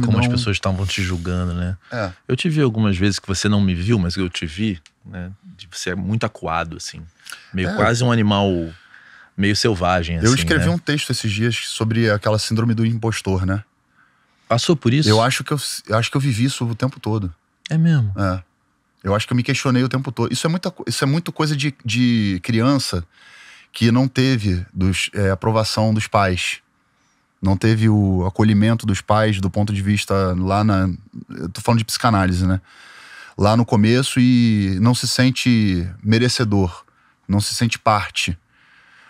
como não... as pessoas estavam te julgando, né? É. Eu te vi algumas vezes que você não me viu, mas eu te vi, né? Você é muito acuado, assim. Meio é. quase um animal meio selvagem, assim, Eu escrevi né? um texto esses dias sobre aquela síndrome do impostor, né? Passou por isso? Eu acho que eu, eu acho que eu vivi isso o tempo todo. É mesmo? É. Eu acho que eu me questionei o tempo todo. Isso é, muita, isso é muito coisa de, de criança que não teve dos, é, aprovação dos pais não teve o acolhimento dos pais do ponto de vista lá na. Eu tô falando de psicanálise, né? Lá no começo e não se sente merecedor, não se sente parte,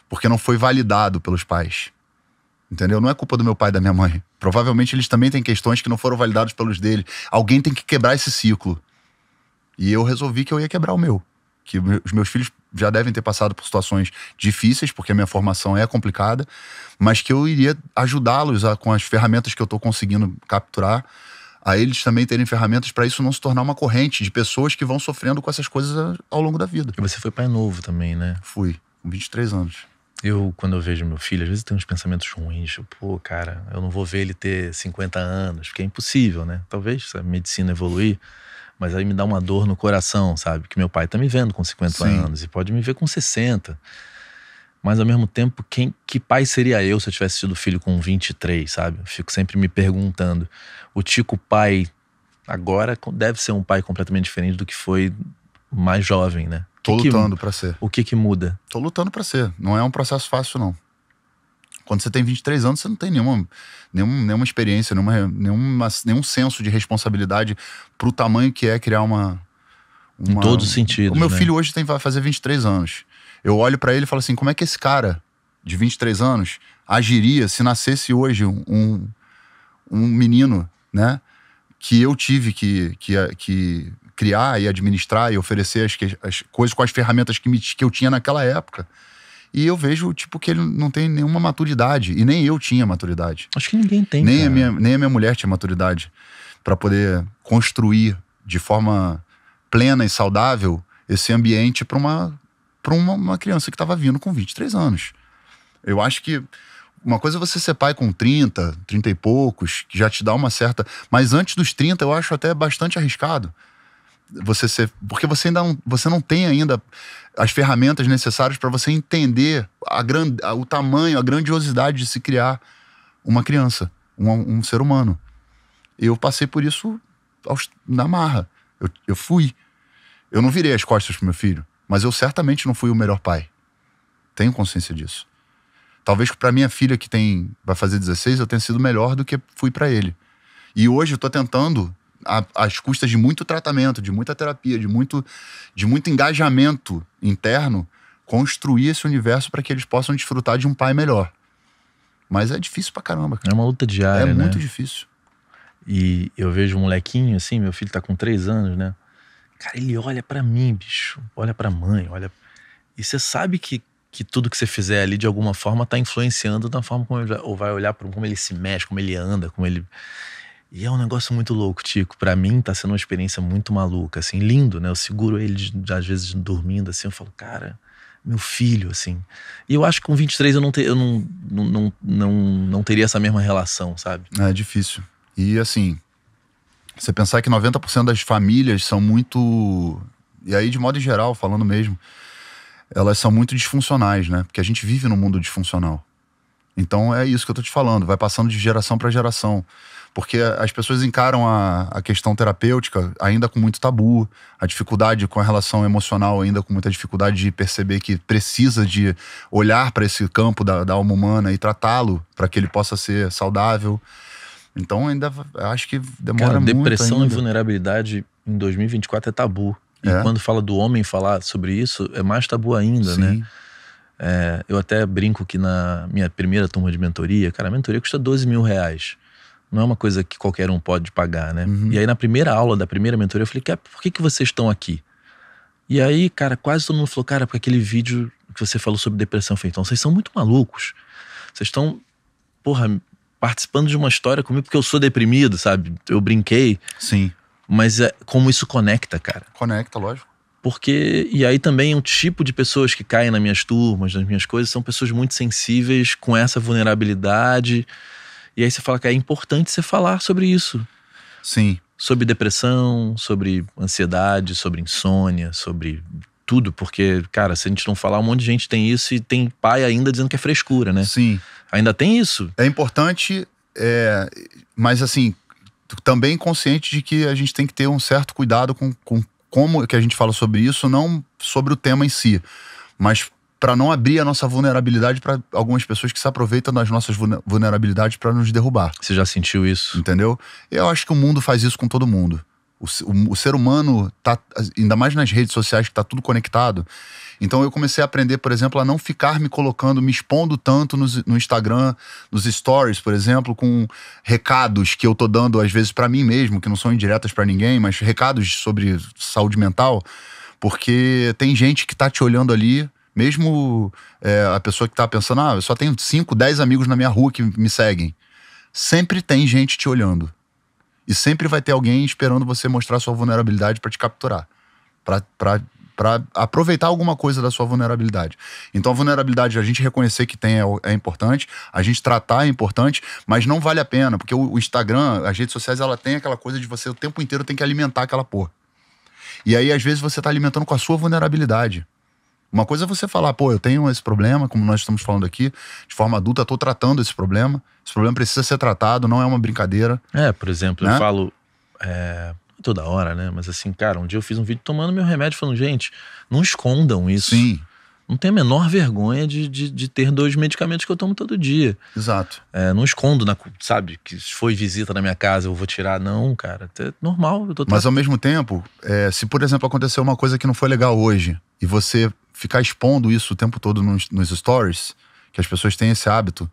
porque não foi validado pelos pais. Entendeu? Não é culpa do meu pai e da minha mãe. Provavelmente eles também têm questões que não foram validadas pelos dele. Alguém tem que quebrar esse ciclo. E eu resolvi que eu ia quebrar o meu que os meus filhos já devem ter passado por situações difíceis, porque a minha formação é complicada, mas que eu iria ajudá-los com as ferramentas que eu estou conseguindo capturar, a eles também terem ferramentas para isso não se tornar uma corrente de pessoas que vão sofrendo com essas coisas ao longo da vida. E você foi pai novo também, né? Fui, com 23 anos. Eu, quando eu vejo meu filho, às vezes tem uns pensamentos ruins, tipo, pô, cara, eu não vou ver ele ter 50 anos, porque é impossível, né? Talvez se a medicina evoluir mas aí me dá uma dor no coração, sabe? Que meu pai tá me vendo com 50 Sim. anos e pode me ver com 60. Mas ao mesmo tempo, quem que pai seria eu se eu tivesse tido filho com 23, sabe? Eu fico sempre me perguntando. O Tico pai agora deve ser um pai completamente diferente do que foi mais jovem, né? Tô que lutando para ser. O que que muda? Tô lutando para ser. Não é um processo fácil não. Quando você tem 23 anos, você não tem nenhuma, nenhuma, nenhuma experiência, nenhuma, nenhuma, nenhum senso de responsabilidade pro tamanho que é criar uma. uma em todo sentido. O meu né? filho hoje tem, vai fazer 23 anos. Eu olho para ele e falo assim: como é que esse cara de 23 anos agiria se nascesse hoje um, um menino, né? Que eu tive que, que, que criar e administrar e oferecer as, as coisas com as ferramentas que, me, que eu tinha naquela época. E eu vejo, tipo, que ele não tem nenhuma maturidade. E nem eu tinha maturidade. Acho que ninguém tem. Nem, cara. a minha, nem a minha mulher tinha maturidade para poder construir de forma plena e saudável esse ambiente para uma, para uma, uma criança que estava vindo com 23 anos. Eu acho que uma coisa é você ser pai com 30, 30 e poucos, que já te dá uma certa. Mas antes dos 30, eu acho até bastante arriscado você ser. Porque você ainda não, você não tem ainda as ferramentas necessárias para você entender a grande a, o tamanho, a grandiosidade de se criar uma criança, um, um ser humano. Eu passei por isso aos, na marra. Eu, eu fui. Eu não virei as costas pro meu filho, mas eu certamente não fui o melhor pai. Tenho consciência disso. Talvez para minha filha que tem vai fazer 16, eu tenha sido melhor do que fui para ele. E hoje eu tô tentando às custas de muito tratamento, de muita terapia, de muito, de muito engajamento interno, construir esse universo para que eles possam desfrutar de um pai melhor. Mas é difícil pra caramba, cara. É uma luta diária, É né? muito difícil. E eu vejo um molequinho assim, meu filho tá com três anos, né? Cara, ele olha para mim, bicho. Olha pra mãe, olha... E você sabe que, que tudo que você fizer ali, de alguma forma, tá influenciando na forma como ele vai, ou vai olhar para como ele se mexe, como ele anda, como ele... E é um negócio muito louco, Tico. Para mim tá sendo uma experiência muito maluca, assim, lindo, né? Eu seguro ele às vezes dormindo assim, eu falo, cara, meu filho, assim. E eu acho que com 23 eu não te, eu não, não, não, não, não teria essa mesma relação, sabe? É difícil. E assim, você pensar que 90% das famílias são muito e aí de modo geral, falando mesmo, elas são muito disfuncionais, né? Porque a gente vive num mundo disfuncional. Então é isso que eu tô te falando, vai passando de geração para geração. Porque as pessoas encaram a, a questão terapêutica ainda com muito tabu, a dificuldade com a relação emocional, ainda com muita dificuldade de perceber que precisa de olhar para esse campo da, da alma humana e tratá-lo para que ele possa ser saudável. Então ainda acho que demora Cara, muito. Depressão e vulnerabilidade em 2024 é tabu. E é. quando fala do homem falar sobre isso, é mais tabu ainda, né? Sim. né? É, eu até brinco que na minha primeira turma de mentoria, cara, a mentoria custa 12 mil reais. Não é uma coisa que qualquer um pode pagar, né? Uhum. E aí, na primeira aula da primeira mentoria, eu falei, por que, que vocês estão aqui? E aí, cara, quase todo mundo falou, cara, porque aquele vídeo que você falou sobre depressão, eu então, vocês são muito malucos. Vocês estão, porra, participando de uma história comigo porque eu sou deprimido, sabe? Eu brinquei. Sim. Mas é, como isso conecta, cara. Conecta, lógico. Porque, e aí também é um tipo de pessoas que caem nas minhas turmas, nas minhas coisas, são pessoas muito sensíveis com essa vulnerabilidade. E aí você fala que é importante você falar sobre isso. Sim. Sobre depressão, sobre ansiedade, sobre insônia, sobre tudo, porque, cara, se a gente não falar, um monte de gente tem isso e tem pai ainda dizendo que é frescura, né? Sim. Ainda tem isso. É importante, é, mas assim, também consciente de que a gente tem que ter um certo cuidado com, com como que a gente fala sobre isso, não sobre o tema em si, mas para não abrir a nossa vulnerabilidade para algumas pessoas que se aproveitam das nossas vulnerabilidades para nos derrubar. Você já sentiu isso? Entendeu? Eu acho que o mundo faz isso com todo mundo. O, o, o ser humano tá ainda mais nas redes sociais que tá tudo conectado. Então eu comecei a aprender, por exemplo, a não ficar me colocando, me expondo tanto no, no Instagram, nos stories, por exemplo, com recados que eu tô dando às vezes para mim mesmo, que não são indiretas para ninguém, mas recados sobre saúde mental, porque tem gente que tá te olhando ali mesmo é, a pessoa que tá pensando, ah, eu só tenho 5, 10 amigos na minha rua que me seguem. Sempre tem gente te olhando. E sempre vai ter alguém esperando você mostrar sua vulnerabilidade para te capturar. para para aproveitar alguma coisa da sua vulnerabilidade. Então, a vulnerabilidade, a gente reconhecer que tem é, é, importante, a gente tratar é importante, mas não vale a pena, porque o, o, Instagram, as redes sociais, ela tem aquela coisa de você o tempo inteiro tem que alimentar aquela porra. E aí, às vezes, você está alimentando com a sua vulnerabilidade. Uma coisa é você falar, pô, eu tenho esse problema, como nós estamos falando aqui, de forma adulta, estou tratando esse problema. Esse problema precisa ser tratado, não é uma brincadeira. É, por exemplo, né? eu falo. É, toda hora, né? Mas assim, cara, um dia eu fiz um vídeo tomando meu remédio, falando, gente, não escondam isso. Sim. Não tem a menor vergonha de, de, de, ter dois medicamentos que eu tomo todo dia. Exato. É, não escondo, na, sabe, que se foi visita na minha casa eu vou tirar. Não, cara, é normal. Eu tô Mas ao mesmo tempo, é, se por exemplo aconteceu uma coisa que não foi legal hoje e você ficar expondo isso o tempo todo nos, nos stories, que as pessoas têm esse hábito.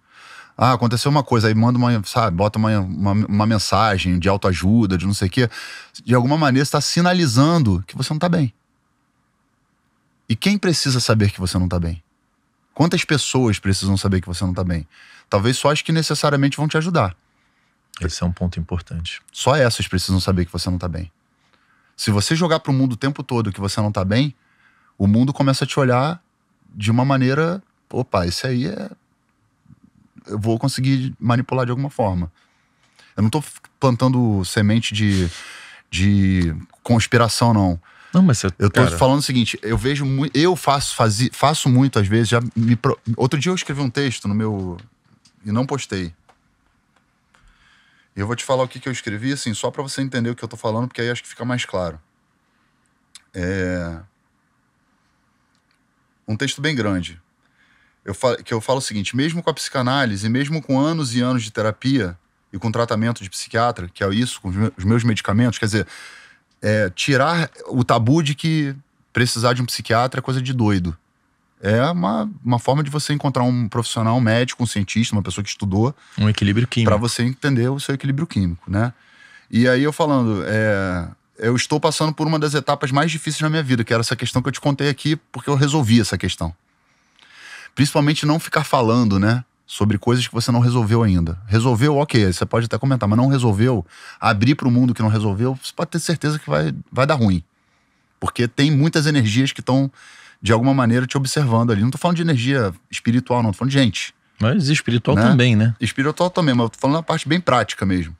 Ah, aconteceu uma coisa, aí manda uma, sabe, bota uma, uma, uma mensagem de autoajuda, de não sei o quê. De alguma maneira está sinalizando que você não está bem. E quem precisa saber que você não está bem? Quantas pessoas precisam saber que você não está bem? Talvez só as que necessariamente vão te ajudar. Esse é um ponto importante. Só essas precisam saber que você não está bem. Se você jogar para o mundo o tempo todo que você não está bem, o mundo começa a te olhar de uma maneira, opa, esse aí é eu vou conseguir manipular de alguma forma. Eu não estou plantando semente de, de conspiração, não. Não, mas você, eu estou cara... falando o seguinte, eu vejo muito, eu faço fazi, faço muito às vezes, já me outro dia eu escrevi um texto no meu e não postei. Eu vou te falar o que, que eu escrevi assim, só para você entender o que eu estou falando, porque aí acho que fica mais claro. É, um texto bem grande. Eu falo, que eu falo o seguinte: mesmo com a psicanálise, mesmo com anos e anos de terapia e com tratamento de psiquiatra, que é isso, com os meus medicamentos, quer dizer, é, tirar o tabu de que precisar de um psiquiatra é coisa de doido. É uma, uma forma de você encontrar um profissional, um médico, um cientista, uma pessoa que estudou. Um equilíbrio químico. Para você entender o seu equilíbrio químico, né? E aí eu falando, é, eu estou passando por uma das etapas mais difíceis da minha vida, que era essa questão que eu te contei aqui, porque eu resolvi essa questão. Principalmente não ficar falando, né? Sobre coisas que você não resolveu ainda. Resolveu, ok, você pode até comentar, mas não resolveu, abrir para o mundo que não resolveu, você pode ter certeza que vai, vai dar ruim. Porque tem muitas energias que estão, de alguma maneira, te observando ali. Não estou falando de energia espiritual, não, estou falando de gente. Mas espiritual né? também, né? Espiritual também, mas eu tô falando da parte bem prática mesmo.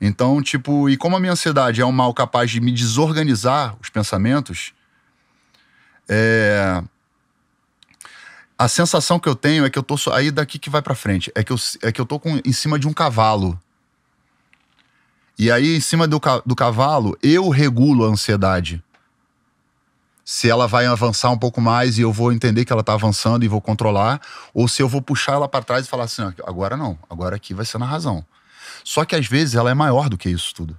Então, tipo, e como a minha ansiedade é um mal capaz de me desorganizar os pensamentos, é... a sensação que eu tenho é que eu tô. Aí daqui que vai pra frente. É que eu, é que eu tô com... em cima de um cavalo. E aí, em cima do, ca... do cavalo, eu regulo a ansiedade. Se ela vai avançar um pouco mais e eu vou entender que ela tá avançando e vou controlar, ou se eu vou puxar ela para trás e falar assim: agora não, agora aqui vai ser na razão só que às vezes ela é maior do que isso tudo.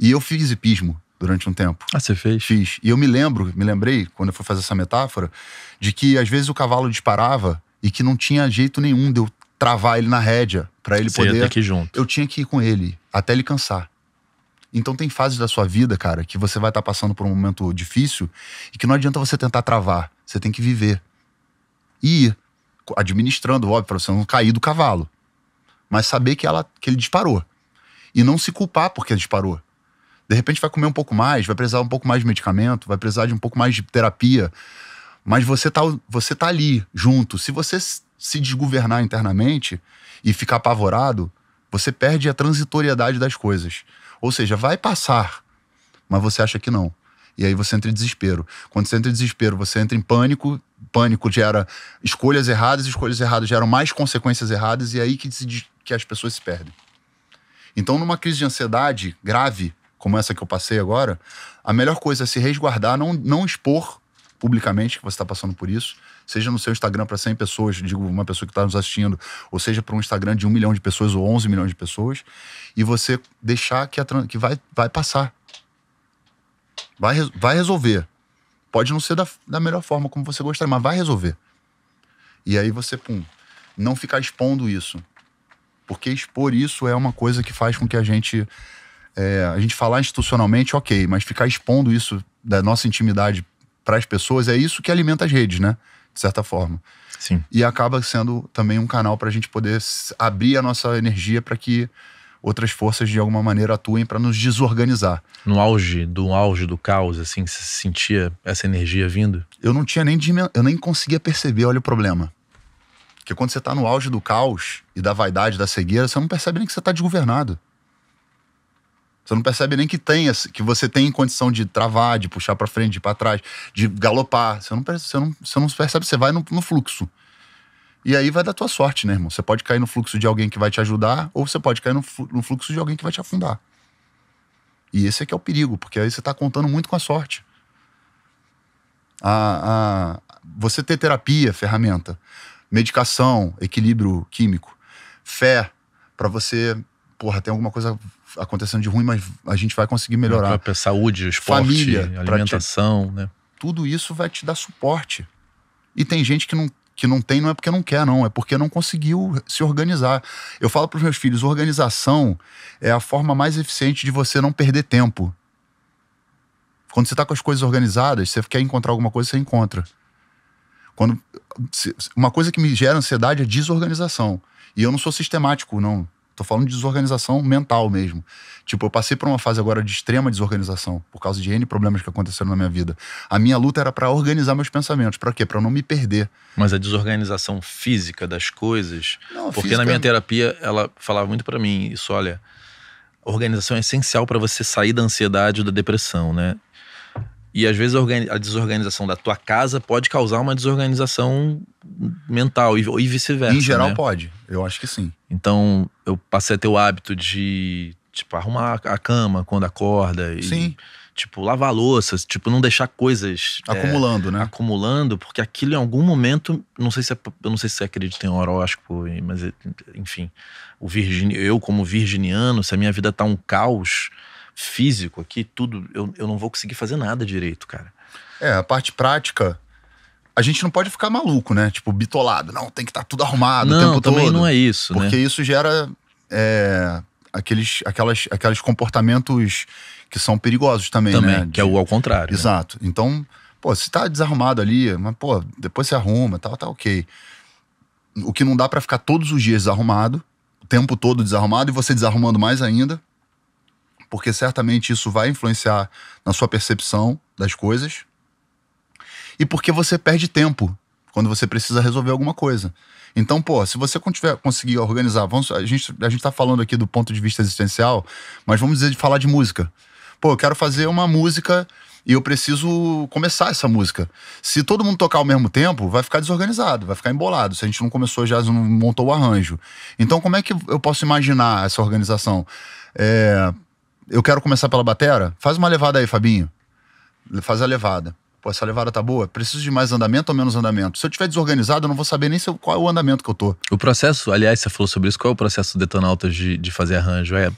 E eu fiz hipismo durante um tempo. Ah, você fez? Fiz. E eu me lembro, me lembrei, quando eu fui fazer essa metáfora, de que às vezes o cavalo disparava e que não tinha jeito nenhum de eu travar ele na rédea para ele você poder. Ia ter que ir junto. Eu tinha que ir com ele até ele cansar. Então tem fases da sua vida, cara, que você vai estar tá passando por um momento difícil e que não adianta você tentar travar. Você tem que viver. E ir administrando, óbvio, pra você não cair do cavalo mas saber que, ela, que ele disparou. E não se culpar porque disparou. De repente vai comer um pouco mais, vai precisar um pouco mais de medicamento, vai precisar de um pouco mais de terapia. Mas você tá, você tá ali, junto. Se você se desgovernar internamente e ficar apavorado, você perde a transitoriedade das coisas. Ou seja, vai passar, mas você acha que não. E aí você entra em desespero. Quando você entra em desespero, você entra em pânico. Pânico gera escolhas erradas, escolhas erradas geram mais consequências erradas, e é aí que, se, que as pessoas se perdem. Então, numa crise de ansiedade grave, como essa que eu passei agora, a melhor coisa é se resguardar, não, não expor publicamente que você está passando por isso, seja no seu Instagram para 100 pessoas, digo, uma pessoa que está nos assistindo, ou seja para um Instagram de 1 milhão de pessoas ou 11 milhões de pessoas, e você deixar que, a, que vai, vai passar. Vai, vai resolver. Pode não ser da, da melhor forma como você gostaria, mas vai resolver. E aí você, pum, não ficar expondo isso. Porque expor isso é uma coisa que faz com que a gente. É, a gente falar institucionalmente, ok, mas ficar expondo isso da nossa intimidade para as pessoas é isso que alimenta as redes, né? De certa forma. Sim. E acaba sendo também um canal para a gente poder abrir a nossa energia para que outras forças de alguma maneira atuem para nos desorganizar. No auge, do auge do caos, assim, você sentia essa energia vindo? Eu não tinha nem eu nem conseguia perceber, olha o problema. Porque quando você está no auge do caos e da vaidade, da cegueira, você não percebe nem que você está desgovernado. Você não percebe nem que tem, que você tem condição de travar, de puxar para frente, de para trás, de galopar. Você não, você não, você não percebe, você vai no, no fluxo. E aí vai da tua sorte, né, irmão? Você pode cair no fluxo de alguém que vai te ajudar, ou você pode cair no, no fluxo de alguém que vai te afundar. E esse é que é o perigo, porque aí você está contando muito com a sorte. A, a, você ter terapia, ferramenta, medicação, equilíbrio químico, fé, para você, porra, tem alguma coisa acontecendo de ruim, mas a gente vai conseguir melhorar. A própria saúde, esporte, Família, alimentação, te, né? Tudo isso vai te dar suporte. E tem gente que não que não tem não é porque não quer, não, é porque não conseguiu se organizar. Eu falo para os meus filhos: organização é a forma mais eficiente de você não perder tempo. Quando você está com as coisas organizadas, você quer encontrar alguma coisa, você encontra. Quando, uma coisa que me gera ansiedade é desorganização. E eu não sou sistemático, não. Tô falando de desorganização mental mesmo. Tipo, eu passei por uma fase agora de extrema desorganização, por causa de N problemas que aconteceram na minha vida. A minha luta era para organizar meus pensamentos. para quê? Para não me perder. Mas a desorganização física das coisas. Não, porque física... na minha é- terapia, ela falava muito para mim isso, olha. Organização é essencial para você sair da ansiedade ou da depressão, né? E às vezes a desorganização da tua casa pode causar uma desorganização mental e, e vice-versa. Em geral né? pode, eu acho que sim. Então eu passei a ter o hábito de, tipo, arrumar a cama quando acorda. E, sim. Tipo, lavar louças, tipo, não deixar coisas. É, acumulando, é, né? Acumulando, porque aquilo em algum momento, não sei se é, eu não sei se você acredita em horóscopo, mas enfim, o virgin, eu como virginiano, se a minha vida tá um caos, físico aqui, tudo, eu, eu não vou conseguir fazer nada direito, cara. É, a parte prática, a gente não pode ficar maluco, né? Tipo, bitolado. Não, tem que estar tá tudo arrumado não, o tempo também todo. não é isso, né? Porque né? isso gera é, aqueles, aquelas, aqueles comportamentos que são perigosos também, né? também né? que é o ao contrário. Né? Exato. Né? Então, pô, se tá desarrumado ali, mas, pô, depois se arruma, tal, tá, tá ok. O que não dá para ficar todos os dias desarrumado, o tempo todo desarrumado e você desarrumando mais ainda, porque certamente isso vai influenciar na sua percepção das coisas. E porque você perde tempo quando você precisa resolver alguma coisa. Então, pô, se você conseguir organizar, vamos, a gente a gente tá falando aqui do ponto de vista existencial, mas vamos dizer de falar de música. Pô, eu quero fazer uma música e eu preciso começar essa música. Se todo mundo tocar ao mesmo tempo, vai ficar desorganizado, vai ficar embolado. Se a gente não começou já, não montou o arranjo. Então, como é que eu posso imaginar essa organização? É, eu quero começar pela batera. Faz uma levada aí, Fabinho. Faz a levada. Pô, essa levada tá boa. Preciso de mais andamento ou menos andamento? Se eu tiver desorganizado, eu não vou saber nem eu, qual é o andamento que eu tô. O processo, aliás, você falou sobre isso. Qual é o processo do Detonautas de, de fazer arranjo? É